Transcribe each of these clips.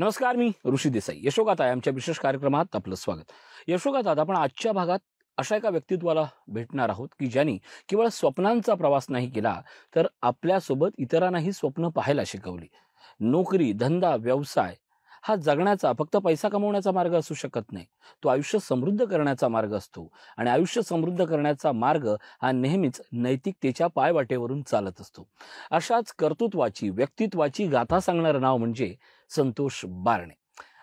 नमस्कार मी ऋषी देसाई यशोगाथा आमच्या विशेष कार्यक्रमात आपलं स्वागत यशोगातात आपण आजच्या भागात अशा एका व्यक्तित्वाला भेटणार आहोत की ज्यांनी केवळ स्वप्नांचा प्रवास नाही केला तर आपल्यासोबत इतरांनाही स्वप्न पाहायला शिकवली नोकरी धंदा व्यवसाय हा जगण्याचा फक्त पैसा कमवण्याचा मार्ग असू शकत नाही तो आयुष्य समृद्ध करण्याचा मार्ग असतो आणि आयुष्य समृद्ध करण्याचा मार्ग हा नेहमीच नैतिकतेच्या पायवाटेवरून चालत असतो अशाच कर्तृत्वाची व्यक्तित्वाची गाथा सांगणारं नाव म्हणजे संतोष बारणे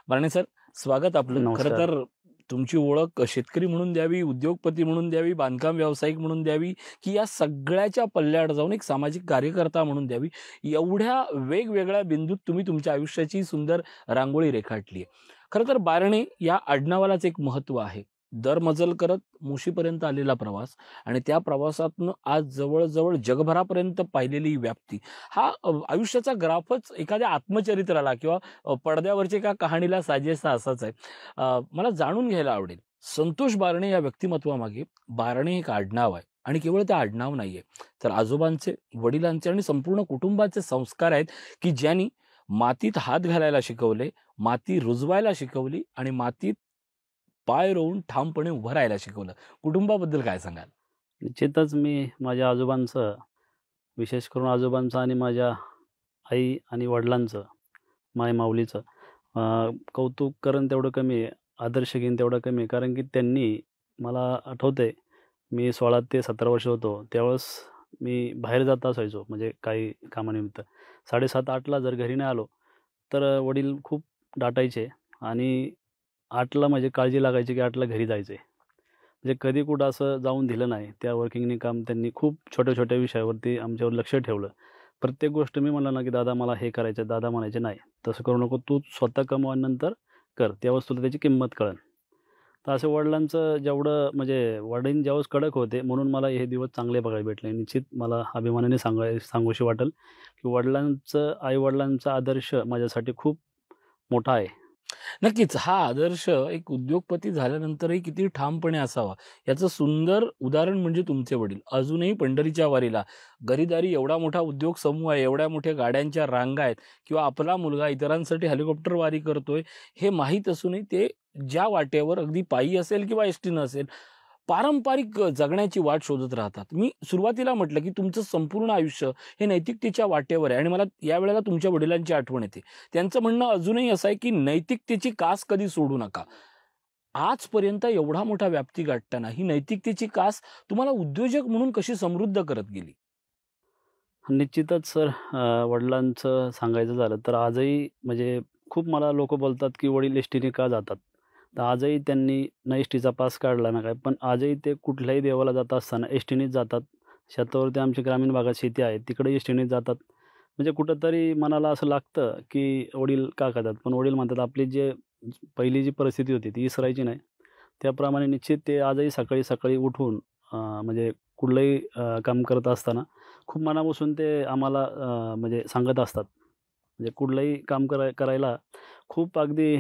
बारणे सर स्वागत आपलं खरं तर तुमची ओळख शेतकरी म्हणून द्यावी उद्योगपती म्हणून द्यावी बांधकाम व्यावसायिक म्हणून द्यावी की या सगळ्याच्या पल्ल्याड जाऊन एक सामाजिक कार्यकर्ता म्हणून द्यावी एवढ्या वेगवेगळ्या बिंदूत तुम्ही तुमच्या आयुष्याची सुंदर रांगोळी रेखाटली आहे खरं तर बारणे या आडनावालाच एक महत्व आहे दरमजल करत मुशीपर्यंत आलेला प्रवास आणि त्या प्रवासातून आज जवळजवळ जगभरापर्यंत पाहिलेली व्याप्ती हा आयुष्याचा ग्राफच एखाद्या आत्मचरित्राला किंवा पडद्यावरच्या एका कहाणीला साजेसा असाच आहे मला जाणून घ्यायला आवडेल संतोष बारणे या व्यक्तिमत्वामागे बारणे एक आडनाव आहे आणि केवळ ते आडनाव नाही आहे तर आजोबांचे वडिलांचे आणि संपूर्ण कुटुंबाचे संस्कार आहेत की ज्यांनी मातीत हात घालायला शिकवले माती रुजवायला शिकवली आणि मातीत पाय रोवून ठामपणे उभं राहायला शिकवलं कुटुंबाबद्दल काय सांगाल निश्चितच मी माझ्या आजोबांचं विशेष करून आजोबांचं आणि माझ्या आई आणि वडिलांचं माय माऊलीचं कौतुक करण तेवढं कमी आहे आदर्श घेईन तेवढं कमी कारण की त्यांनी मला आठवते मी सोळा ते सतरा वर्ष होतो त्यावेळेस मी बाहेर जात असायचो म्हणजे काही कामानिमित्त साडेसात आठला जर घरी नाही आलो तर वडील खूप डाटायचे आणि आठला म्हणजे काळजी लागायची की आठला घरी जायचं आहे म्हणजे कधी कुठं असं जाऊन दिलं नाही त्या वर्किंगने काम त्यांनी खूप छोट्या छोट्या विषयावरती आमच्यावर लक्ष ठेवलं प्रत्येक गोष्ट मी म्हणलं ना की दादा मला हे करायचं दादा म्हणायचे नाही तसं करू नको तू स्वतः कमवानंतर कर त्या तुला त्याची किंमत कळन तर असं वडिलांचं जेवढं म्हणजे वडील ज्यावेळेस कडक होते म्हणून मला हे दिवस चांगले बघायला भेटले निश्चित मला अभिमानाने सांगाय सांगूशी वाटेल की वडिलांचं आईवडिलांचा आदर्श माझ्यासाठी खूप मोठा आहे नक्कीच हा आदर्श एक उद्योगपती झाल्यानंतरही किती ठामपणे असावा याचं सुंदर उदाहरण म्हणजे तुमचे वडील अजूनही पंढरीच्या वारीला गरिदारी एवढा मोठा उद्योग समूह आहे एवढ्या मोठ्या गाड्यांच्या रांगा आहेत किंवा आपला मुलगा इतरांसाठी हेलिकॉप्टर वारी करतोय हे माहीत असूनही ते ज्या वाटेवर अगदी पायी असेल किंवा एस असेल पारंपरिक जगण्याची वाट शोधत राहतात मी सुरुवातीला म्हटलं की तुमचं संपूर्ण आयुष्य हे नैतिकतेच्या वाटेवर आहे आणि मला यावेळेला तुमच्या वडिलांची आठवण येते त्यांचं म्हणणं अजूनही असं आहे की नैतिकतेची कास कधी सोडू नका आजपर्यंत एवढा मोठा व्याप्ती गाठताना ही नैतिकतेची कास तुम्हाला उद्योजक म्हणून कशी समृद्ध करत गेली निश्चितच सर वडिलांचं सांगायचं झालं तर आजही म्हणजे खूप मला लोक बोलतात की वडील एस टीने का जातात तर आजही त्यांनी ना एस टीचा पास काढला ना काय पण आजही ते कुठल्याही देवाला जात असताना एस टीनेच जातात शेतावरती आमच्या ग्रामीण भागात शेती आहे तिकडे एस टीनेच जातात म्हणजे कुठंतरी मनाला असं लागतं की वडील का करतात पण वडील म्हणतात आपली जे पहिली जी परिस्थिती होती ती इसरायची नाही त्याप्रमाणे निश्चित ते आजही सकाळी सकाळी उठून म्हणजे कुठलंही काम करत असताना खूप मनापासून ते आम्हाला म्हणजे सांगत असतात म्हणजे कुठलंही काम कराय करायला खूप अगदी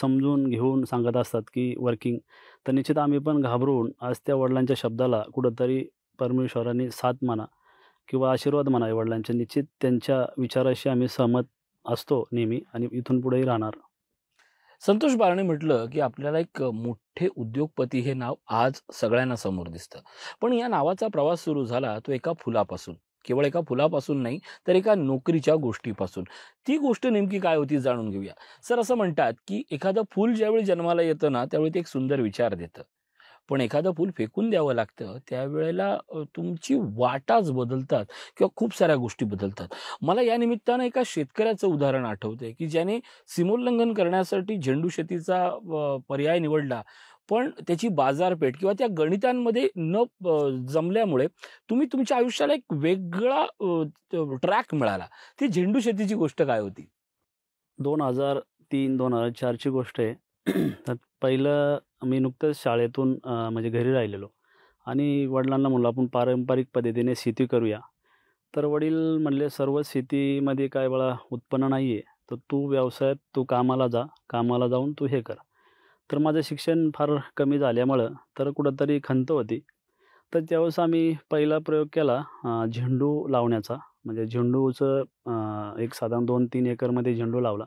समजून घेऊन सांगत असतात की वर्किंग तर निश्चित आम्ही पण घाबरून आज त्या वडिलांच्या शब्दाला कुठंतरी परमेश्वरांनी साथ म्हणा किंवा आशीर्वाद म्हणा या वडिलांच्या निश्चित त्यांच्या विचाराशी आम्ही सहमत असतो नेहमी आणि इथून पुढेही राहणार संतोष बारणे म्हटलं की आपल्याला एक मोठे उद्योगपती हे नाव आज सगळ्यांना समोर दिसतं पण या नावाचा प्रवास सुरू झाला तो एका फुलापासून केवळ एका फुलापासून नाही तर एका नोकरीच्या गोष्टीपासून ती गोष्ट नेमकी काय होती जाणून घेऊया सर असं म्हणतात की एखादं फूल ज्यावेळी जन्माला येतं ना त्यावेळी ते एक सुंदर विचार देतं पण एखादं फूल फेकून द्यावं लागतं त्यावेळेला तुमची वाटाच बदलतात किंवा खूप साऱ्या गोष्टी बदलतात मला या निमित्तानं एका शेतकऱ्याचं उदाहरण आठवतंय की ज्याने सीमोल्लंघन करण्यासाठी झेंडू शेतीचा पर्याय निवडला पण त्याची बाजारपेठ किंवा त्या गणितांमध्ये न जमल्यामुळे तुम्ही तुमच्या आयुष्याला एक वेगळा ट्रॅक मिळाला ती झेंडू शेतीची गोष्ट काय होती दोन हजार तीन दोन हजार चारची गोष्ट आहे तर पहिलं मी नुकतंच शाळेतून म्हणजे घरी राहिलेलो आणि वडिलांना म्हणलं आपण पारंपरिक पद्धतीने शेती करूया तर वडील म्हणले सर्व शेतीमध्ये काय बाळा उत्पन्न नाही आहे तर तू व्यवसायात तू कामाला जा कामाला जाऊन तू हे कर तर माझं शिक्षण फार कमी झाल्यामुळं तर कुठंतरी खंत होती तर त्यावेळेस आम्ही पहिला प्रयोग केला झेंडू लावण्याचा म्हणजे झेंडूचं एक साधारण दोन तीन एकरमध्ये झेंडू लावला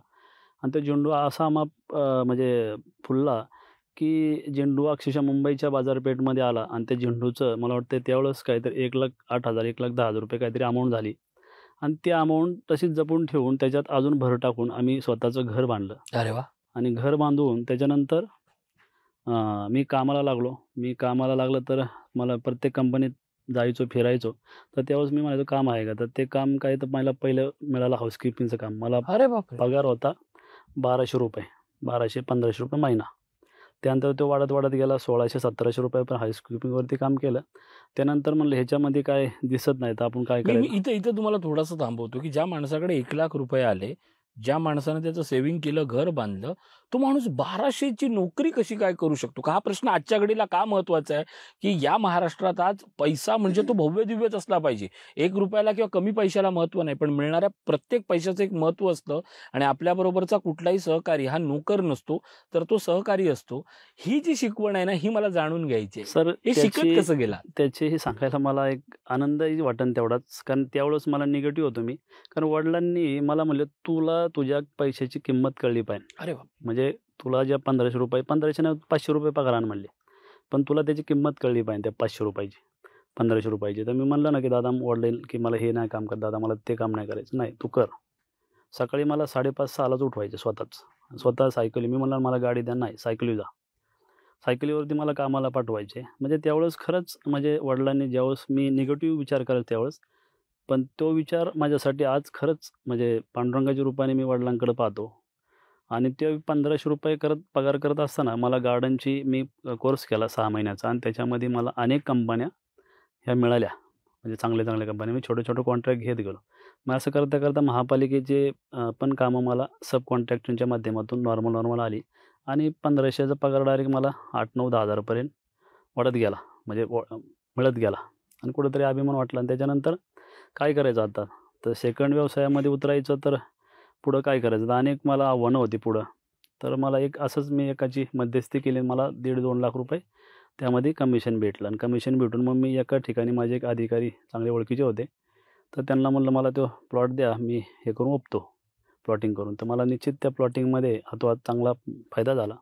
आणि तो झेंडू असा आम्हा म्हणजे फुलला की झेंडू अक्षरशः मुंबईच्या बाजारपेठमध्ये आला आणि त्या झेंडूचं मला वाटतं त्यावेळेस काहीतरी एक लाख आठ हजार एक लाख दहा हजार रुपये काहीतरी अमाऊंट झाली आणि ती अमाऊंट तशीच जपून ठेवून त्याच्यात अजून भर टाकून आम्ही स्वतःचं घर बांधलं अरे वा आणि घर बांधून त्याच्यानंतर मी कामाला लागलो मी कामाला लागलं तर मला प्रत्येक कंपनीत जायचो फिरायचो तर त्यावेळेस मी म्हणायचो काम आहे का तर ते काम काय तर मला पहिलं मिळालं हाऊसकीपिंगचं काम मला अरे पगार होता बाराशे रुपये बाराशे पंधराशे रुपये महिना त्यानंतर तो वाढत वाढत गेला सोळाशे सतराशे रुपये पण हाऊसकीपिंगवरती काम केलं त्यानंतर म्हणलं ह्याच्यामध्ये काय दिसत नाही तर आपण काय करायचं इथं इथं तुम्हाला थोडासा थांबवतो की ज्या माणसाकडे एक लाख रुपये आले ज्या माणसानं त्याचं सेव्हिंग केलं घर बांधलं तो माणूस बाराशेची नोकरी कशी काय करू शकतो का हा प्रश्न आजच्या घडीला का महत्वाचा आहे की या महाराष्ट्रात आज पैसा म्हणजे तो भव्य दिव्यच असला पाहिजे एक रुपयाला किंवा कमी पैशाला महत्व नाही पण मिळणाऱ्या प्रत्येक पैशाचं एक महत्व असतं आणि आपल्याबरोबरचा कुठलाही सहकारी हा नोकर नसतो तर तो सहकारी असतो ही जी शिकवण आहे ना ही मला जाणून घ्यायची सर हे शिकत कसं गेला त्याचे हे सांगायला मला एक आनंद वाटन तेवढाच कारण त्यावेळेस मला निगेटिव्ह होतो मी कारण वडिलांनी मला म्हणलं तुला तुझ्या पैशाची किंमत कळली पाहिजे अरे म्हणजे म्हणजे तुला ज्या पंधराशे रुपये पंधराशे नाही पाचशे रुपये पगारान म्हणले पण तुला त्याची किंमत कळली पाहिजे त्या पाचशे रुपयाची पंधराशे रुपयाची तर मी म्हणलं ना की दादा वडील की मला हे नाही काम कर दादा मला ते काम नाही करायचं नाही तू कर सकाळी मला साडेपाच सहालाच उठवायचे स्वतःच स्वतः सायकली मी म्हणलं मला गाडी द्या नाही सायकली जा सायकलीवरती मला कामाला पाठवायचे म्हणजे त्यावेळेस खरंच म्हणजे वडिलांनी ज्यावेळेस मी निगेटिव्ह विचार करेल त्यावेळेस पण तो विचार माझ्यासाठी आज खरंच म्हणजे पांडुरंगाच्या रूपाने मी वडिलांकडे पाहतो आणि ते पंधराशे रुपये करत पगार करत असताना मला गार्डनची मी कोर्स केला सहा महिन्याचा आणि त्याच्यामध्ये मला अनेक कंपन्या ह्या मिळाल्या म्हणजे चांगल्या चांगल्या कंपन्या मी छोटे छोटे कॉन्ट्रॅक्ट घेत गेलो मग असं करता करता महापालिकेचे पण कामं मला सब कॉन्ट्रॅक्टरच्या माध्यमातून नॉर्मल नॉर्मल आली आणि पंधराशेचा पगार डायरेक्ट मला आठ नऊ दहा हजारपर्यंत वाढत गेला म्हणजे मिळत गेला आणि कुठंतरी अभिमान वाटला आणि त्याच्यानंतर काय करायचं आता तर सेकंड व्यवसायामध्ये उतरायचं तर पुढं काय करायचं तर अनेक मला आव्हानं होती पुढं तर मला एक असंच मी एकाची मध्यस्थी केली मला दीड दोन लाख रुपये त्यामध्ये कमिशन भेटलं आणि कमिशन भेटून मग मी एका ठिकाणी माझे एक अधिकारी चांगले ओळखीचे होते तर त्यांना म्हणलं मला तो प्लॉट द्या मी हे करून ओपतो प्लॉटिंग करून तर मला निश्चित त्या प्लॉटिंगमध्ये हातोहात चांगला फायदा झाला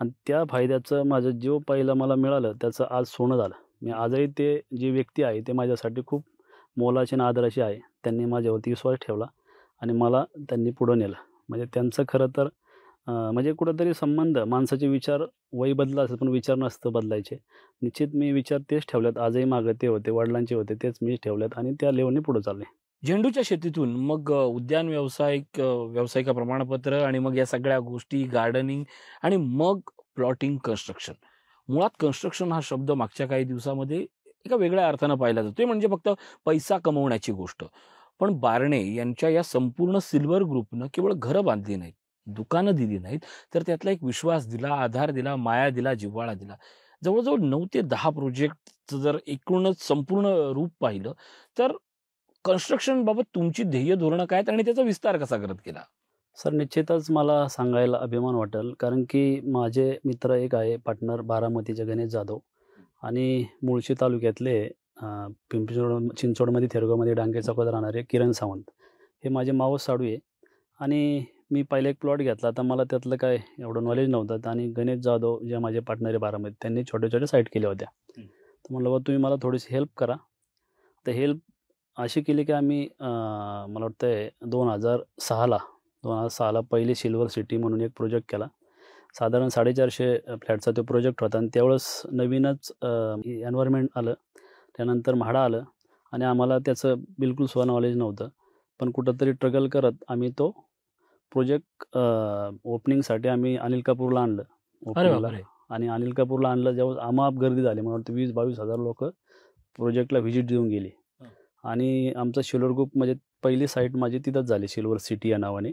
आणि त्या फायद्याचं माझं जो पहिलं मला मिळालं त्याचं आज सोनं झालं मी आजही ते जी व्यक्ती आहे ते माझ्यासाठी खूप मोलाचे आणि आदराशी आहे त्यांनी माझ्यावरती विश्वास ठेवला आणि मला त्यांनी पुढं नेलं म्हणजे त्यांचं खरं तर म्हणजे कुठंतरी संबंध माणसाचे विचार वय बदला असेल पण विचार नसतं बदलायचे निश्चित मी विचार तेच ठेवलेत आजही मागं ते होते वडिलांचे होते तेच मी ठेवलेत आणि त्या लेवलने पुढे चालले झेंडूच्या शेतीतून मग उद्यान व्यावसायिक व्यावसायिक प्रमाणपत्र आणि मग या सगळ्या गोष्टी गार्डनिंग आणि मग प्लॉटिंग कन्स्ट्रक्शन मुळात कन्स्ट्रक्शन हा शब्द मागच्या काही दिवसामध्ये एका वेगळ्या अर्थानं पाहिला जातो म्हणजे फक्त पैसा कमवण्याची गोष्ट पण बारणे यांच्या या संपूर्ण सिल्वर ग्रुपनं केवळ घरं बांधली नाहीत दुकानं दिली नाहीत तर त्यातला एक विश्वास दिला आधार दिला माया दिला जिव्हाळा दिला जवळजवळ नऊ ते दहा प्रोजेक्टचं जर एकूणच संपूर्ण रूप पाहिलं तर कन्स्ट्रक्शनबाबत तुमची ध्येय धोरणं काय आणि त्याचा विस्तार कसा करत गेला सर निश्चितच मला सांगायला अभिमान वाटेल कारण की माझे मित्र एक आहे पार्टनर बारामतीचे गणेश जाधव आणि मुळशी तालुक्यातले पिंपचोड चिंचोडमध्ये थेरगावमध्ये डांगे चौकात राहणारे किरण सावंत हे माझे मावस साडू आहे आणि मी पहिले एक प्लॉट घेतला आता मला त्यातलं काय एवढं नॉलेज नव्हतं आणि गणेश जाधव जे माझे पार्टनर आहे बारामध्ये त्यांनी छोटे छोटे साईट केल्या होत्या तर म्हणलं बा तुम्ही मला थोडीशी हेल्प करा तर हेल्प अशी केली की आम्ही मला वाटतं आहे दोन हजार सहाला दोन हजार सहाला पहिले सिल्वर सिटी म्हणून एक प्रोजेक्ट केला साधारण साडेचारशे फ्लॅटचा तो प्रोजेक्ट होता आणि त्यावेळेस नवीनच एन्व्हायरमेंट आलं त्यानंतर म्हाडा आलं आणि आम्हाला त्याचं बिलकुल स्व नॉलेज नव्हतं पण कुठंतरी ट्रगल करत आम्ही तो प्रोजेक्ट ओपनिंगसाठी आम्ही अनिल कपूरला आणलं ओपनिंगला आणि अनिल कपूरला आणलं जेव्हा आमाप गर्दी झाली मला वाटतं वीस बावीस हजार लोक प्रोजेक्टला व्हिजिट देऊन गेली आणि आमचा शिल्वर ग्रुप म्हणजे पहिली साईट माझी तिथंच झाली सिल्वर सिटी या नावाने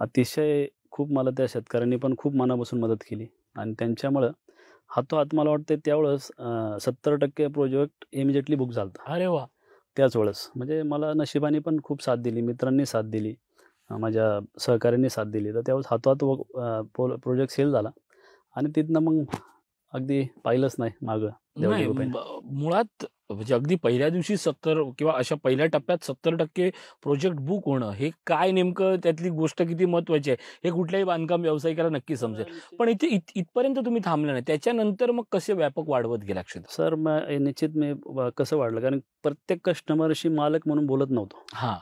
अतिशय खूप मला त्या शेतकऱ्यांनी पण खूप मनापासून मदत केली आणि त्यांच्यामुळं हातो हात मला वाटते त्यावेळेस सत्तर टक्के प्रोजेक्ट इमिजिएटली बुक झाला अरे वा त्याच वेळेस म्हणजे मला नशिबाने पण खूप साथ दिली मित्रांनी साथ दिली माझ्या सहकाऱ्यांनी साथ दिली तर त्यावेळेस हातो व प्रोजेक्ट सेल झाला आणि तिथनं मग अगदी पाहिलंच नाही मागं मुळात म्हणजे अगदी पहिल्या दिवशी सत्तर किंवा अशा पहिल्या टप्प्यात सत्तर टक्के प्रोजेक्ट बुक होणं हे काय नेमकं त्यातली गोष्ट किती महत्वाची आहे हे कुठल्याही बांधकाम व्यावसायिकाला नक्की हो, समजेल पण इथे इथपर्यंत तुम्ही थांबले नाही त्याच्यानंतर मग कसे व्यापक वाढवत गेला क्षेत्र सर मग निश्चित मी कसं वाढलं कारण प्रत्येक कस्टमरशी मालक म्हणून बोलत नव्हतो हा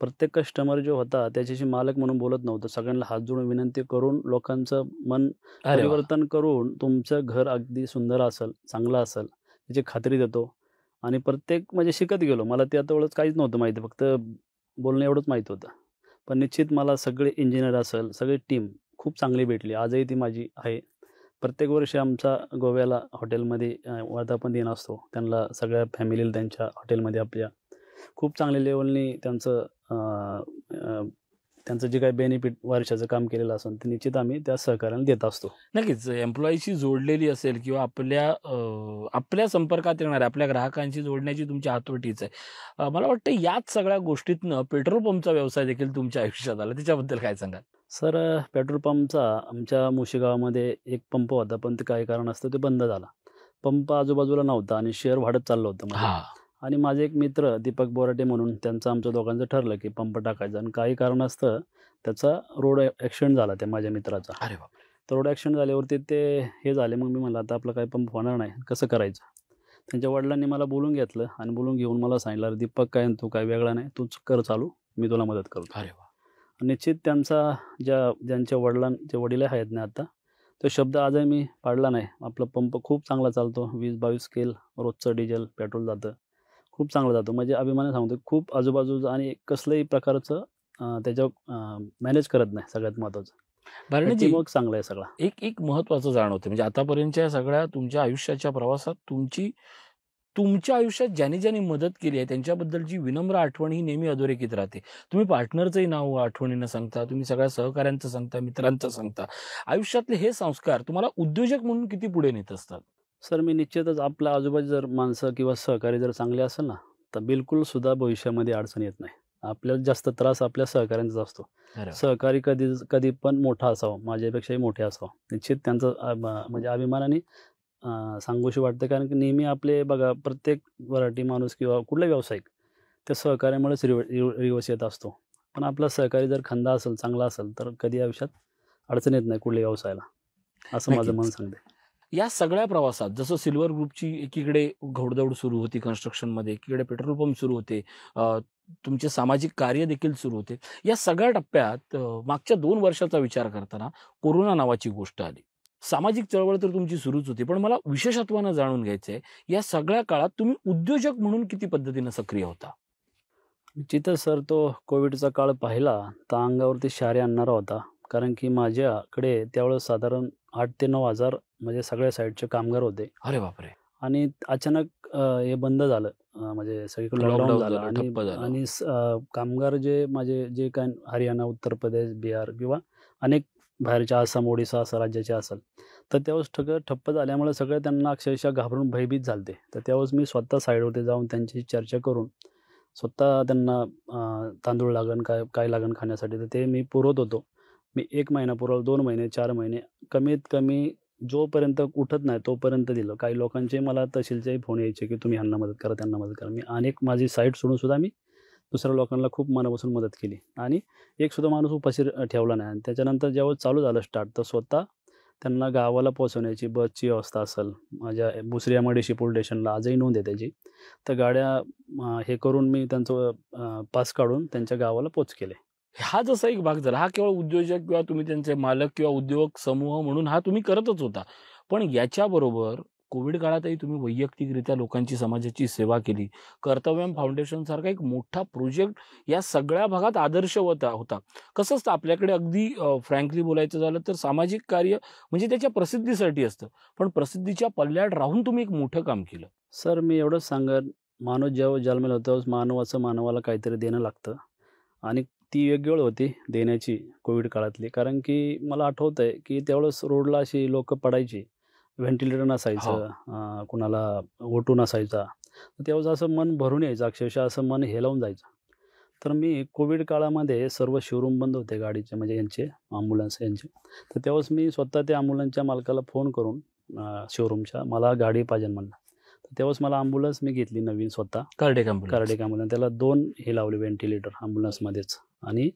प्रत्येक कस्टमर जो होता त्याच्याशी मालक म्हणून बोलत नव्हतं सगळ्यांना हात जोडून विनंती करून लोकांचं मन परिवर्तन करून तुमचं घर अगदी सुंदर असेल चांगलं असेल याची खात्री देतो आणि प्रत्येक म्हणजे शिकत गेलो मला आता तेवढंच काहीच नव्हतं माहिती फक्त बोलणं एवढंच माहीत होतं पण निश्चित मला सगळे इंजिनियर असेल सगळी टीम खूप चांगली भेटली आजही ती माझी आहे प्रत्येक वर्षी आमचा गोव्याला हॉटेलमध्ये वर्धापन दिन असतो त्यांना सगळ्या फॅमिलीला त्यांच्या हॉटेलमध्ये आपल्या खूप चांगल्या लेवलनी त्यांचं त्यांचं जे काही बेनिफिट वर्षाचं काम केलेलं असेल ते निश्चित आम्ही त्या सहकार्याला देत असतो नक्कीच एम्प्लॉईशी जोडलेली असेल किंवा आपल्या आपल्या संपर्कात येणाऱ्या आपल्या ग्राहकांशी जोडण्याची तुमची हातोटीच आहे मला वाटतं याच सगळ्या गोष्टीतनं पेट्रोल पंपचा व्यवसाय देखील तुमच्या आयुष्यात आला त्याच्याबद्दल काय सांगाल सर पेट्रोल पंपचा आमच्या मुशी एक पंप होता पण ते काही कारण असतं ते बंद झाला पंप आजूबाजूला नव्हता आणि शेअर वाढत चाललं होतं आणि माझे एक मित्र दीपक बोराटे म्हणून त्यांचं आमच्या दोघांचं ठरलं की पंप टाकायचा आणि काही कारण असतं त्याचा रोड ॲक्सिडेंट झाला त्या माझ्या मित्राचा अरे बाप तर रोड ॲक्सिडेंट झाल्यावरती ते हे झाले मग मी म्हणलं आता आपलं काही पंप होणार नाही कसं करायचं त्यांच्या वडिलांनी मला बोलून घेतलं आणि बोलून घेऊन मला सांगितलं अरे दीपक काय तू काय वेगळा नाही तूच कर चालू मी तुला मदत करतो अरे वा निश्चित त्यांचा ज्या ज्यांच्या वडिलांचे वडील आहेत ना आता तो शब्द आजही मी पाडला नाही आपला पंप खूप चांगला चालतो वीस बावीस केल रोजचं डिझेल पेट्रोल जातं खूप चांगला जातो म्हणजे अभिमानाने सांगतो खूप आजूबाजूचं आणि कसलंही प्रकारचं त्याच्या मॅनेज करत नाही सगळ्यात महत्वाचं भरणीजी मग चांगलं आहे सगळं एक एक महत्वाचं जाणवतं म्हणजे आतापर्यंतच्या सगळ्या तुमच्या आयुष्याच्या प्रवासात तुमची तुमच्या आयुष्यात ज्याने ज्याने मदत केली आहे त्यांच्याबद्दलची विनम्र आठवण ही नेहमी अधोरेखित राहते तुम्ही पार्टनरचंही नाव आठवणीनं सांगता तुम्ही सगळ्या सहकाऱ्यांचं सांगता मित्रांचं सांगता आयुष्यातले हे संस्कार तुम्हाला उद्योजक म्हणून किती पुढे नेत असतात सर मी निश्चितच आपल्या आजूबाजू जर माणसं किंवा सहकारी जर चांगले असेल ना तर बिलकुलसुद्धा भविष्यामध्ये अडचण येत नाही आपल्याला जास्त त्रास आपल्या सहकाऱ्यांचा असतो सहकारी कधी कधी पण मोठा असावं माझ्यापेक्षाही मोठे असावं निश्चित त्यांचं म्हणजे अभिमानाने सांगूशी वाटतं कारण की नेहमी आपले बघा प्रत्येक मराठी माणूस किंवा कुठला व्यावसायिक त्या सहकार्यामुळेच रिव रिवस येत असतो पण आपला सहकारी जर खंदा असेल चांगला असेल तर कधी आयुष्यात अडचण येत नाही कुठल्या व्यवसायाला असं माझं मन सांगते या सगळ्या प्रवासात जसं सिल्वर ग्रुपची एकीकडे घोडदौड सुरू होती कन्स्ट्रक्शनमध्ये एकीकडे पेट्रोल पंप सुरू होते तुमचे सामाजिक कार्य देखील सुरू होते या सगळ्या टप्प्यात मागच्या दोन वर्षाचा विचार करताना कोरोना नावाची गोष्ट आली सामाजिक चळवळ तर तुमची सुरूच होती पण मला विशेषत्वानं जाणून घ्यायचं आहे या सगळ्या काळात तुम्ही उद्योजक म्हणून किती पद्धतीनं सक्रिय होता जिथं सर तो कोविडचा काळ पाहिला तर अंगावरती शारे आणणारा होता कारण की माझ्याकडे त्यावेळेस साधारण आठ ते नऊ हजार म्हणजे सगळ्या साईडचे कामगार होते अरे बापरे आणि अचानक हे बंद झालं म्हणजे सगळीकडे लॉकडाऊन झालं आणि कामगार जे माझे जे काय हरियाणा उत्तर प्रदेश बिहार किंवा अनेक बाहेरच्या आसाम ओडिसा असं राज्याचे असेल तर त्यावेळेस ठकर ठप्प झाल्यामुळे सगळे त्यांना अक्षरशः घाबरून भयभीत झालते तर त्यावेळेस मी स्वतः साईडवरती जाऊन त्यांची चर्चा करून स्वतः त्यांना तांदूळ लागण काय काय लागण खाण्यासाठी तर ते मी पुरवत होतो मी एक महिना पुरवलं दोन महिने चार महिने कमीत कमी जोपर्यंत उठत नाही तोपर्यंत दिलं काही लोकांचे मला तहसीलचे फोन यायचे की तुम्ही ह्यांना मदत करा त्यांना मदत करा मी अनेक माझी साईट सोडूनसुद्धा मी दुसऱ्या लोकांना खूप मनापासून मदत केली आणि एकसुद्धा माणूस उपाशी ठेवला नाही आणि त्याच्यानंतर जेव्हा चालू झालं स्टार्ट तर स्वतः त्यांना गावाला पोहोचवण्याची बसची व्यवस्था असेल माझ्या बुसऱ्या मडेशी पोलीस स्टेशनला आजही नोंद आहे त्याची तर गाड्या हे करून मी त्यांचं पास काढून त्यांच्या गावाला पोच केले हा जसा एक भाग झाला हा केवळ उद्योजक किंवा तुम्ही त्यांचे मालक किंवा उद्योग समूह म्हणून हा तुम्ही करतच होता पण याच्याबरोबर कोविड काळातही तुम्ही वैयक्तिकरित्या लोकांची समाजाची सेवा केली कर्तव्यम फाउंडेशन सारखा एक मोठा प्रोजेक्ट या सगळ्या भागात आदर्श होता होता कसं असतं आपल्याकडे अगदी फ्रँकली बोलायचं झालं तर सामाजिक कार्य म्हणजे त्याच्या प्रसिद्धीसाठी असतं पण प्रसिद्धीच्या पल्ल्याड राहून तुम्ही एक मोठं काम केलं सर मी एवढंच सांगेन मानव जेव्हा जन्मेल होता मानवाचं मानवाला काहीतरी देणं लागतं आणि ती योग्य होती देण्याची कोविड काळातली कारण की मला आठवत आहे की त्यावेळेस रोडला अशी लोकं पडायची व्हेंटिलेटर नसायचं हो. कुणाला ओटू नसायचा त्यावेळेस असं मन भरून यायचं अक्षरशः असं मन हेलावून जायचं तर मी कोविड काळामध्ये सर्व शोरूम बंद होते गाडीचे म्हणजे यांचे ॲम्ब्युलन्स यांचे तर त्यावेळेस मी स्वतः त्या ॲम्ब्युलन्सच्या मालकाला फोन करून शोरूमच्या मला गाडी पाहिजे म्हणलं तेव्हाच मला अँब्युलन्स मी घेतली नवीन स्वतः कार्डेक अँब्युलन्स कार्डेक अँब्युलन्स त्याला दोन हे लावले व्हेंटिलेटर अँब्युलन्समध्येच आणि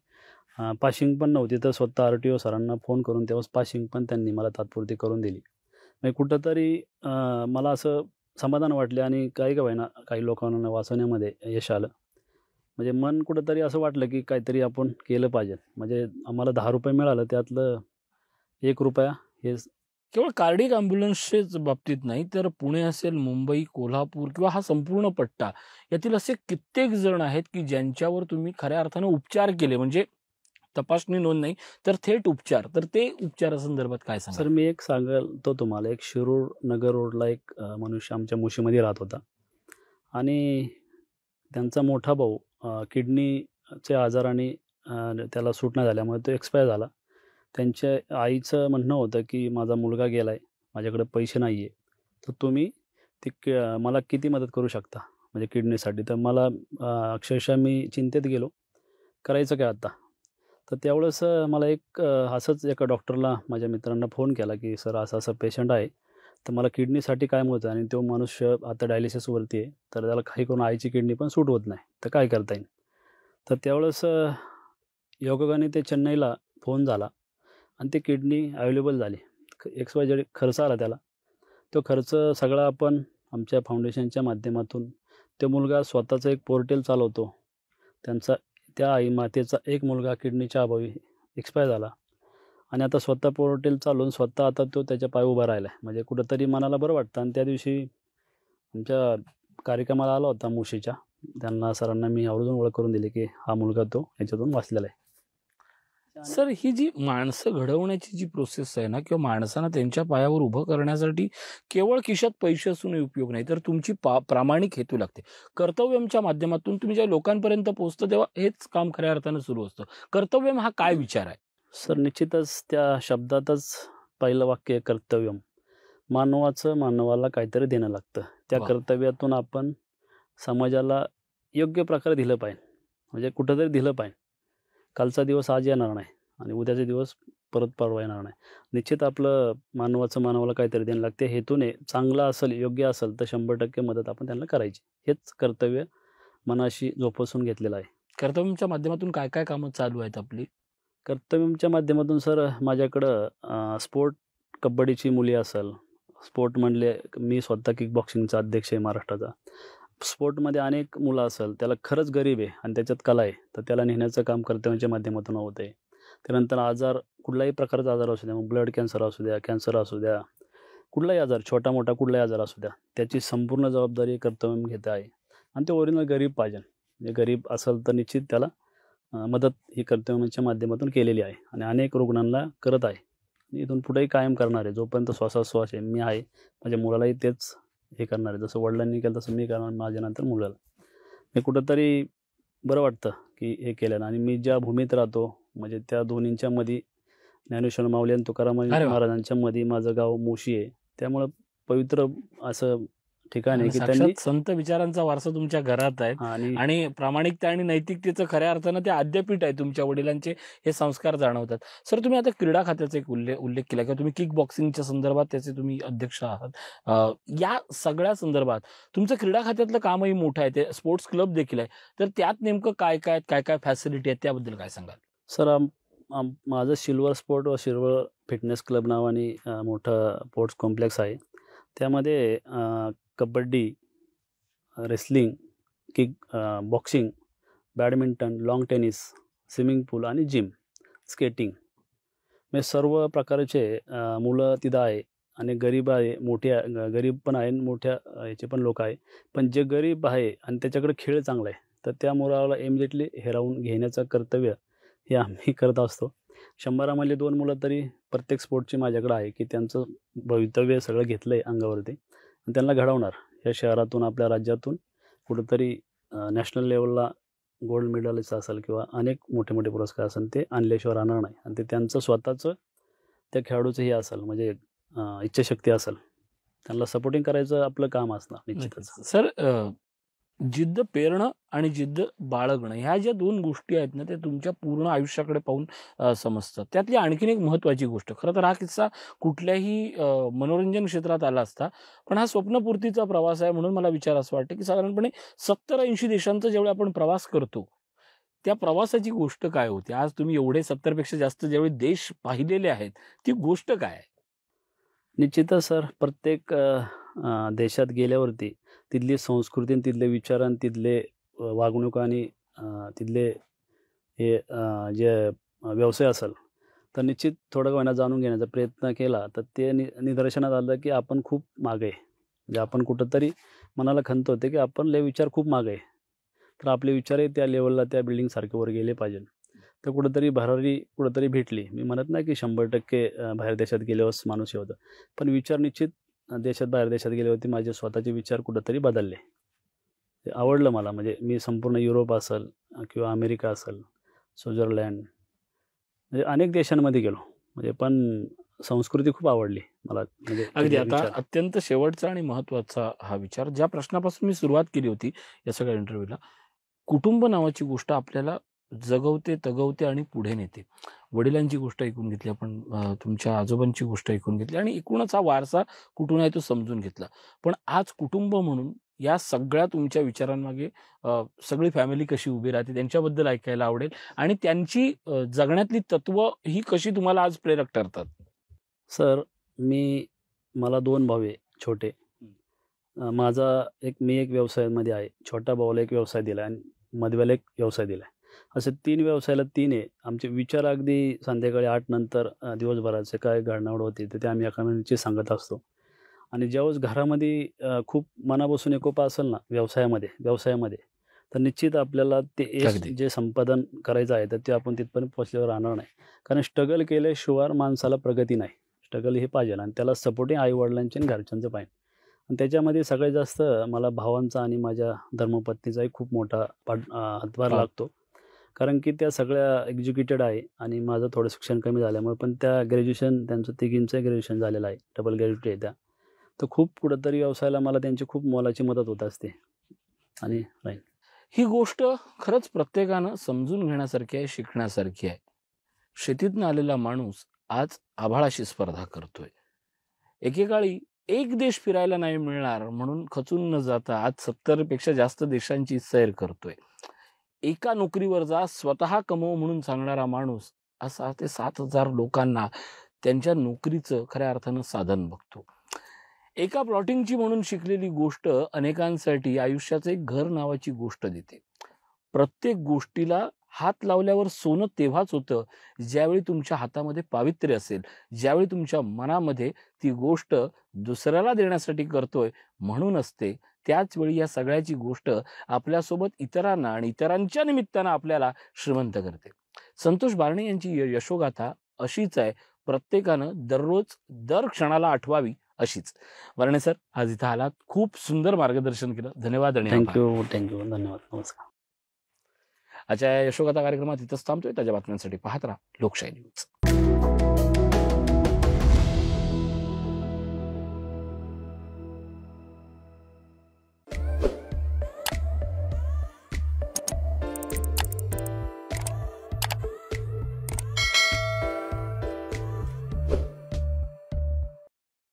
पाशिंग पण नव्हती तर स्वतः आर टी ओ सरांना फोन करून तेव्हाच पाशिंग पण त्यांनी मला तात्पुरती करून दिली म्हणजे कुठंतरी मला असं समाधान वाटले आणि काही का व्हायना काही लोकांना वाचवण्यामध्ये यश आलं म्हणजे मन कुठंतरी असं वाटलं की काहीतरी आपण केलं पाहिजे म्हणजे आम्हाला दहा रुपये मिळालं त्यातलं एक रुपया हे केवळ कार्डिक ॲम्ब्युलन्सच्याच बाबतीत नाही तर पुणे असेल मुंबई कोल्हापूर किंवा हा संपूर्ण पट्टा यातील असे कित्येक जण आहेत की ज्यांच्यावर तुम्ही खऱ्या अर्थानं उपचार केले म्हणजे तपासणी नोंद नाही तर थेट उपचार तर ते उपचारासंदर्भात काय सांग सर मी एक सांगाल तो तुम्हाला एक शिरूर नगर रोडला एक मनुष्य आमच्या मुशीमध्ये राहत होता आणि त्यांचा मोठा भाऊ किडनीचे आजाराने त्याला सुटणं झाल्यामुळे तो एक्सपायर झाला त्यांच्या आईचं म्हणणं होतं की माझा मुलगा गेला आहे माझ्याकडे पैसे नाही आहे तर तुम्ही ते क मला किती मदत करू शकता म्हणजे किडनीसाठी तर मला अक्षरशः मी चिंतेत गेलो करायचं काय आता तर त्यावेळेस मला एक असंच एका डॉक्टरला माझ्या मित्रांना फोन केला की सर असं असं पेशंट आहे तर मला किडनीसाठी काय होतं आणि तो मनुष्य आता डायलिसिसवरती आहे तर त्याला काही करून आईची किडनी पण सूट होत नाही तर काय करता येईल तर त्यावेळेस योगाने ते चेन्नईला फोन झाला आणि ते किडनी अवेलेबल झाली एक्स वाय जेड खर्च आला त्याला तो खर्च सगळा आपण आमच्या फाउंडेशनच्या माध्यमातून तो मुलगा स्वतःचं एक पोर्टल चालवतो त्यांचा त्या आई मातेचा एक मुलगा किडनीच्या अभावी एक्सपायर झाला आणि आता स्वतः पोर्टल चालून स्वतः आता तो त्याच्या पाय उभा राहिला आहे म्हणजे कुठंतरी मनाला बरं वाटतं आणि त्या दिवशी आमच्या कार्यक्रमाला आला होता मुशीच्या त्यांना सरांना मी आवर्जून ओळख करून दिली की हा मुलगा तो याच्यातून वाचलेला आहे सर ही जी माणसं घडवण्याची जी प्रोसेस आहे ना किंवा माणसांना त्यांच्या पायावर उभं करण्यासाठी केवळ खिशात पैसे असूनही उपयोग नाही तर तुमची पा प्रामाणिक हेतू लागते कर्तव्यमच्या माध्यमातून तुम्ही ज्या लोकांपर्यंत पोहोचतं तेव्हा हेच काम खऱ्या अर्थानं सुरू असतं कर्तव्यम हा काय विचार आहे सर निश्चितच त्या शब्दातच पहिलं वाक्य कर्तव्यम मानवाचं मानवाला काहीतरी देणं लागतं त्या कर्तव्यातून आपण समाजाला योग्य प्रकारे दिलं पाहिजे म्हणजे कुठंतरी दिलं पाहिजे कालचा दिवस आज येणार नाही आणि उद्याचे दिवस परत परवा येणार नाही निश्चित आपलं मानवाचं मानवाला काहीतरी देणं लागते हेतूने चांगला असेल योग्य असेल तर शंभर टक्के मदत आपण त्यांना करायची हेच कर्तव्य मनाशी जोपासून घेतलेलं आहे कर्तव्यमच्या माध्यमातून काय काय कामं चालू आहेत आपली कर्तव्यांच्या माध्यमातून सर माझ्याकडं स्पोर्ट कबड्डीची मुली असेल स्पोर्ट म्हणले मी स्वतः किक बॉक्सिंगचा अध्यक्ष आहे महाराष्ट्राचा स्पोर्टमध्ये अनेक मुलं असेल त्याला खरंच गरीब आहे आणि त्याच्यात कला आहे तर त्याला नेण्याचं काम कर्तव्यांच्या माध्यमातून होत आहे त्यानंतर आजार कुठलाही प्रकारचा आजार असू द्या मग ब्लड कॅन्सर असू द्या कॅन्सर असू द्या कुठलाही आजार छोटा मोठा कुठलाही आजार असू द्या त्याची संपूर्ण जबाबदारी कर्तव्य घेते आहे आणि ते ओरिजिनल गरीब पाहिजे म्हणजे गरीब असेल तर निश्चित त्याला मदत ही कर्तव्यांच्या माध्यमातून केलेली आहे आणि अनेक रुग्णांना करत आहे इथून पुढेही कायम करणार आहे जोपर्यंत श्वासाश्वास आहे मी आहे माझ्या मुलालाही तेच हे करणार आहे जसं वडिलांनी केलं तसं मी करणार माझ्यानंतर मुलाला मी कुठंतरी बरं वाटतं की हे केल्यानं आणि मी ज्या भूमीत राहतो म्हणजे त्या दोन्हींच्या मध्ये ज्ञानेश्वर माऊली आणि तुकाराम महाराजांच्या मध्ये माझं गाव मोशी आहे त्यामुळे पवित्र असं ठिकाण आहे की त्यांनी संत विचारांचा वारसा तुमच्या घरात आहे आणि प्रामाणिकता आणि नैतिकतेचं खऱ्या अर्थानं ते अद्यापीठ आहे तुमच्या वडिलांचे हे संस्कार जाणवतात सर तुम्ही आता क्रीडा खात्याचा एक उल्लेख उल्लेख केला किंवा तुम्ही किक बॉक्सिंगच्या संदर्भात त्याचे तुम्ही अध्यक्ष आहात या सगळ्या संदर्भात तुमचं क्रीडा खात्यातलं कामही मोठं आहे ते स्पोर्ट्स क्लब देखील आहे तर त्यात नेमकं काय काय काय काय फॅसिलिटी आहेत त्याबद्दल काय सांगाल सर आम आम माझं सिल्वर स्पोर्ट व सिल्वर फिटनेस क्लब नावाने मोठं स्पोर्ट्स कॉम्प्लेक्स आहे त्यामध्ये kabaddi wrestling kick boxing badminton lawn tennis swimming pool आणि जिम स्केटिंग मी म्हणजे सर्व प्रकारचे मुलं तिथं आहे आणि गरीब आहे मोठ्या गरीब पण आहे मोठ्या याचे पण लोक आहे पण जे गरीब आहे आणि त्याच्याकडे खेळ चांगला आहे तर त्या मुलाला इमिजिएटली हेरावून घेण्याचं कर्तव्य हे आम्ही करत असतो शंभरामधले दोन मुलं तरी प्रत्येक स्पोर्टची माझ्याकडे आहे की त्यांचं भवितव्य सगळं घेतलं आहे अंगावरती आणि त्यांना घडवणार या शहरातून आपल्या राज्यातून कुठंतरी नॅशनल लेवलला गोल्ड मेडलचं असेल किंवा अनेक मोठे मोठे पुरस्कार असेल ते आणल्याशिवाय राहणार नाही आणि ते त्यांचं स्वतःचं त्या खेळाडूचं हे असेल म्हणजे इच्छाशक्ती असेल त्यांना सपोर्टिंग करायचं आपलं काम असणार निश्चितच सर जिद्द पेरणं आणि जिद्द बाळगणं ह्या ज्या दोन गोष्टी आहेत ना त्या तुमच्या पूर्ण आयुष्याकडे पाहून समजतात त्यातली आणखीन एक महत्त्वाची गोष्ट खरं तर हा किस्सा कुठल्याही मनोरंजन क्षेत्रात आला असता पण हा स्वप्नपूर्तीचा प्रवास आहे म्हणून मला विचार असं वाटतं की साधारणपणे सत्तर ऐंशी देशांचा जेवढे आपण प्रवास करतो त्या प्रवासाची गोष्ट काय होती आज तुम्ही एवढे सत्तरपेक्षा जास्त जेवढे देश पाहिलेले आहेत ती गोष्ट काय निश्चितच सर प्रत्येक देशात गेल्यावरती तिथली संस्कृती तिथले विचार आणि तिथले वागणूक आणि तिथले हे जे व्यवसाय असेल तर निश्चित थोडं का जाणून घेण्याचा प्रयत्न केला तर ते नि निदर्शनात आलं की आपण खूप मागे आहे म्हणजे आपण कुठंतरी मनाला खंत होते की आपण ले विचार खूप मागे आहे तर आपले विचारही त्या लेवलला त्या बिल्डिंगसारखे वर गेले पाहिजे तर कुठंतरी भरारी कुठंतरी भेटली मी म्हणत नाही की शंभर टक्के बाहेर देशात गेल्यावर माणूस हे होतं पण विचार निश्चित देशात बाहेर देशात गेल्यावरती माझे स्वतःचे विचार कुठंतरी बदलले ते आवडलं मला म्हणजे मी संपूर्ण युरोप असेल किंवा अमेरिका असेल स्वित्झर्लंड म्हणजे अनेक देशांमध्ये गेलो म्हणजे पण संस्कृती खूप आवडली मला म्हणजे अगदी आता अत्यंत शेवटचा आणि महत्त्वाचा हा विचार ज्या प्रश्नापासून मी सुरुवात केली होती या सगळ्या इंटरव्ह्यूला कुटुंब नावाची गोष्ट आपल्याला जगवते तगवते आणि पुढे नेते वडिलांची गोष्ट ऐकून घेतली आपण तुमच्या आजोबांची गोष्ट ऐकून घेतली आणि एकूणच हा वारसा कुठून आहे तो समजून घेतला पण आज कुटुंब म्हणून या सगळ्या तुमच्या विचारांमागे सगळी फॅमिली कशी उभी राहते त्यांच्याबद्दल ऐकायला आवडेल आणि त्यांची जगण्यातली तत्व ही कशी तुम्हाला आज प्रेरक ठरतात सर मी मला दोन भावे छोटे माझा एक मी एक व्यवसायामध्ये आहे छोटा भावाला एक व्यवसाय दिला आणि मधव्याला एक व्यवसाय दिला असे तीन व्यवसायाला तीन आहे आमचे विचार अगदी संध्याकाळी आठ नंतर दिवसभराचे काय घडणावड होती तर ते आम्ही एकामेकांचे सांगत असतो आणि ज्यावेळेस घरामध्ये खूप मनापासून एकोपा असेल ना व्यवसायामध्ये व्यवसायामध्ये तर निश्चित आपल्याला ते एक जे संपादन करायचं आहे तर ते आपण तिथपर्यंत पोचल्यावर राहणार नाही कारण स्ट्रगल केल्याशिवाय माणसाला प्रगती नाही स्ट्रगल हे पाहिजे आणि त्याला सपोर्टिंग आईवडिलांचे आणि घरच्यांचं पाहिजे आणि त्याच्यामध्ये सगळ्यात जास्त मला भावांचा आणि माझ्या धर्मपत्नीचाही खूप मोठा पाठ हातभार लागतो कारण की त्या सगळ्या एज्युकेटेड आहे आणि माझं थोडं शिक्षण कमी झाल्यामुळे पण त्या ग्रॅज्युएशन त्यांचं तिघींचं ग्रॅज्युएशन झालेलं आहे डबल ग्रॅज्युएट आहे त्या तर खूप कुठंतरी व्यवसायाला मला त्यांची खूप मोलाची मदत होत असते आणि राईट ही गोष्ट खरंच प्रत्येकानं समजून घेण्यासारखी आहे शिकण्यासारखी आहे शेतीतनं आलेला माणूस आज आभाळाशी स्पर्धा करतोय एकेकाळी एक देश फिरायला नाही मिळणार म्हणून खचून न जाता आज सत्तरपेक्षा जास्त देशांची सैर करतोय एका नोकरीवर जा स्वतः कमव म्हणून सांगणारा माणूस असा ते सात हजार लोकांना त्यांच्या नोकरीचं खऱ्या अर्थानं साधन बघतो एका प्लॉटिंगची म्हणून शिकलेली गोष्ट अनेकांसाठी आयुष्याचं एक घर नावाची गोष्ट देते प्रत्येक गोष्टीला हात लावल्यावर सोनं तेव्हाच होतं ज्यावेळी तुमच्या हातामध्ये पावित्र्य असेल ज्यावेळी तुमच्या मनामध्ये ती गोष्ट दुसऱ्याला देण्यासाठी करतोय म्हणून असते त्याच वेळी या सगळ्याची गोष्ट आपल्यासोबत इतरांना आणि इतरांच्या निमित्तानं आपल्याला श्रीमंत करते संतोष बारणे यांची यशोगाथा अशीच आहे प्रत्येकानं दररोज दर क्षणाला आठवावी अशीच बारणे सर आज इथं आलात खूप सुंदर मार्गदर्शन केलं धन्यवाद आणि थँक्यू थँक्यू धन्यवाद नमस्कार आजच्या यशोगाथा कार्यक्रमात इथंच थांबतोय त्याच्या बातम्यांसाठी पाहत राहा लोकशाही न्यूज